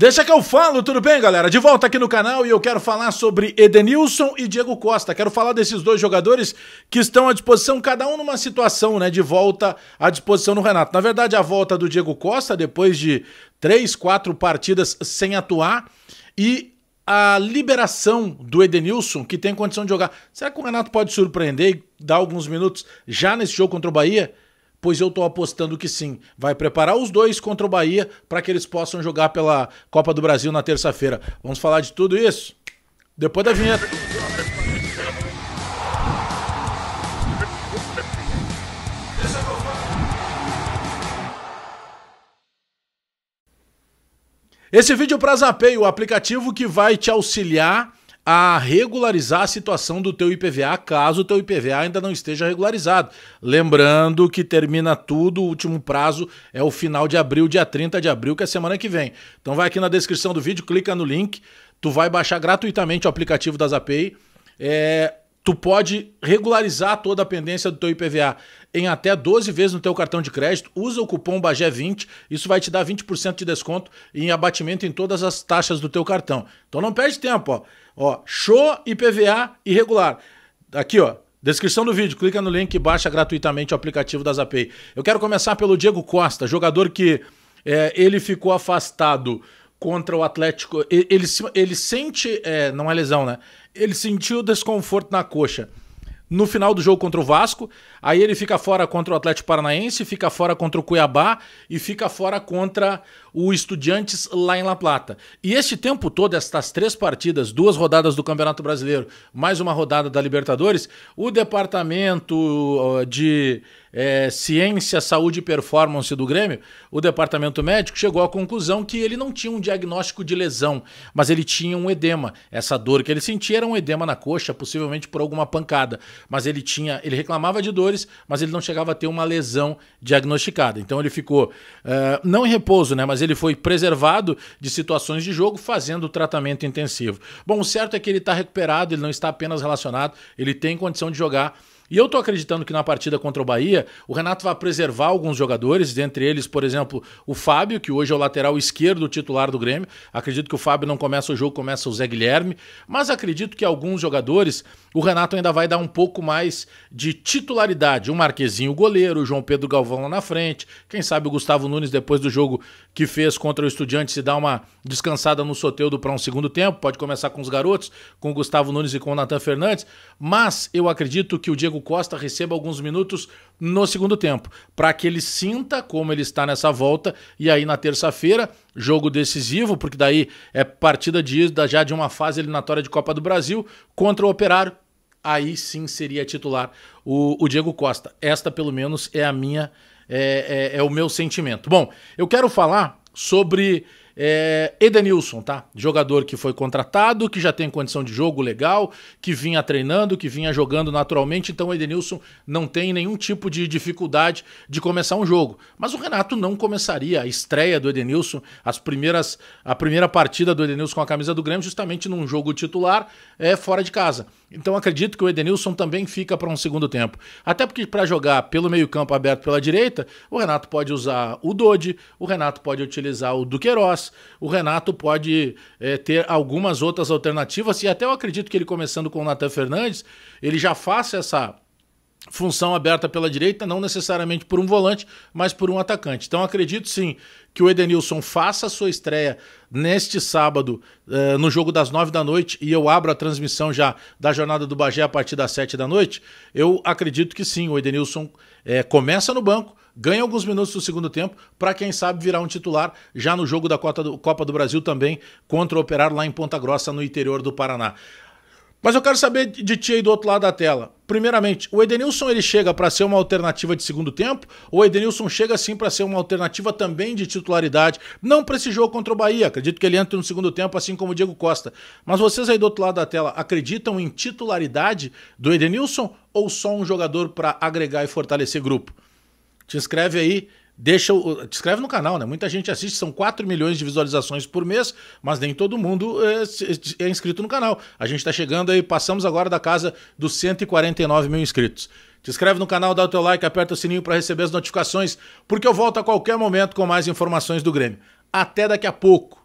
Deixa que eu falo, tudo bem, galera? De volta aqui no canal e eu quero falar sobre Edenilson e Diego Costa. Quero falar desses dois jogadores que estão à disposição, cada um numa situação, né, de volta à disposição no Renato. Na verdade, a volta do Diego Costa, depois de três, quatro partidas sem atuar, e a liberação do Edenilson, que tem condição de jogar. Será que o Renato pode surpreender e dar alguns minutos já nesse jogo contra o Bahia? pois eu estou apostando que sim. Vai preparar os dois contra o Bahia para que eles possam jogar pela Copa do Brasil na terça-feira. Vamos falar de tudo isso depois da vinheta. Esse vídeo para Zapay, o aplicativo que vai te auxiliar a regularizar a situação do teu IPVA, caso o teu IPVA ainda não esteja regularizado. Lembrando que termina tudo, o último prazo é o final de abril, dia 30 de abril, que é semana que vem. Então vai aqui na descrição do vídeo, clica no link, tu vai baixar gratuitamente o aplicativo da API. É, tu pode regularizar toda a pendência do teu IPVA em até 12 vezes no teu cartão de crédito. Usa o cupom BAGÉ20, isso vai te dar 20% de desconto em abatimento em todas as taxas do teu cartão. Então não perde tempo, ó. Ó, show IPVA irregular. Aqui, ó, Descrição do vídeo, clica no link e baixa gratuitamente o aplicativo da Zapay. Eu quero começar pelo Diego Costa, jogador que é, ele ficou afastado contra o Atlético. Ele, ele, ele sente. É, não é lesão, né? Ele sentiu desconforto na coxa. No final do jogo contra o Vasco, aí ele fica fora contra o Atlético Paranaense, fica fora contra o Cuiabá e fica fora contra o Estudiantes lá em La Plata. E este tempo todo, estas três partidas, duas rodadas do Campeonato Brasileiro, mais uma rodada da Libertadores, o departamento de é, ciência, saúde e performance do Grêmio, o departamento médico chegou à conclusão que ele não tinha um diagnóstico de lesão, mas ele tinha um edema. Essa dor que ele sentia era um edema na coxa, possivelmente por alguma pancada. Mas ele tinha, ele reclamava de dores, mas ele não chegava a ter uma lesão diagnosticada. Então ele ficou uh, não em repouso, né? Mas mas ele foi preservado de situações de jogo fazendo o tratamento intensivo. Bom, o certo é que ele está recuperado, ele não está apenas relacionado, ele tem condição de jogar e eu tô acreditando que na partida contra o Bahia, o Renato vai preservar alguns jogadores, dentre eles, por exemplo, o Fábio, que hoje é o lateral esquerdo titular do Grêmio. Acredito que o Fábio não começa o jogo, começa o Zé Guilherme. Mas acredito que alguns jogadores, o Renato ainda vai dar um pouco mais de titularidade. O Marquezinho, o goleiro, o João Pedro Galvão lá na frente. Quem sabe o Gustavo Nunes, depois do jogo que fez contra o Estudiante, se dá uma descansada no Soteudo para um segundo tempo. Pode começar com os garotos, com o Gustavo Nunes e com o Natan Fernandes. Mas eu acredito que o Diego Costa receba alguns minutos no segundo tempo, para que ele sinta como ele está nessa volta e aí na terça-feira, jogo decisivo, porque daí é partida de ida já de uma fase eliminatória de Copa do Brasil contra o Operário. Aí sim seria titular o, o Diego Costa. Esta, pelo menos, é a minha é, é, é o meu sentimento. Bom, eu quero falar sobre é, Edenilson, tá? Jogador que foi contratado, que já tem condição de jogo legal, que vinha treinando, que vinha jogando naturalmente, então o Edenilson não tem nenhum tipo de dificuldade de começar um jogo. Mas o Renato não começaria a estreia do Edenilson, as primeiras, a primeira partida do Edenilson com a camisa do Grêmio, justamente num jogo titular é, fora de casa. Então acredito que o Edenilson também fica para um segundo tempo. Até porque para jogar pelo meio-campo aberto pela direita, o Renato pode usar o Dodi, o Renato pode utilizar o Duqueiroz, o Renato pode é, ter algumas outras alternativas. E até eu acredito que ele começando com o Natan Fernandes, ele já faça essa função aberta pela direita, não necessariamente por um volante, mas por um atacante. Então acredito sim que o Edenilson faça a sua estreia neste sábado, eh, no jogo das nove da noite, e eu abro a transmissão já da jornada do Bagé a partir das sete da noite. Eu acredito que sim, o Edenilson eh, começa no banco, ganha alguns minutos do segundo tempo para quem sabe virar um titular já no jogo da Copa do, Brasil também contra o Operário lá em Ponta Grossa no interior do Paraná. Mas eu quero saber de ti aí do outro lado da tela. Primeiramente, o Edenilson ele chega para ser uma alternativa de segundo tempo? Ou o Edenilson chega sim para ser uma alternativa também de titularidade? Não para esse jogo contra o Bahia, acredito que ele entre no segundo tempo, assim como o Diego Costa. Mas vocês aí do outro lado da tela acreditam em titularidade do Edenilson ou só um jogador para agregar e fortalecer grupo? Te inscreve aí deixa o, te inscreve no canal, né? Muita gente assiste, são 4 milhões de visualizações por mês, mas nem todo mundo é, é inscrito no canal. A gente está chegando aí, passamos agora da casa dos 149 mil inscritos. Te inscreve no canal, dá o teu like, aperta o sininho para receber as notificações, porque eu volto a qualquer momento com mais informações do Grêmio. Até daqui a pouco.